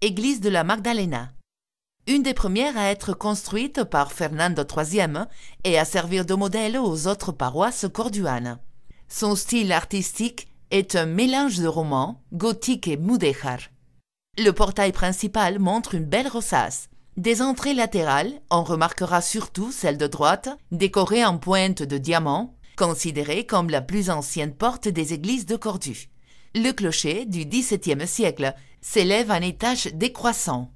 église de la Magdalena. Une des premières à être construite par Fernando III et à servir de modèle aux autres paroisses corduanes. Son style artistique est un mélange de roman, gothique et mudéjar. Le portail principal montre une belle rosace. Des entrées latérales, on remarquera surtout celle de droite, décorée en pointe de diamant, considérée comme la plus ancienne porte des églises de Cordoue le clocher du XVIIe siècle s'élève à un étage décroissant.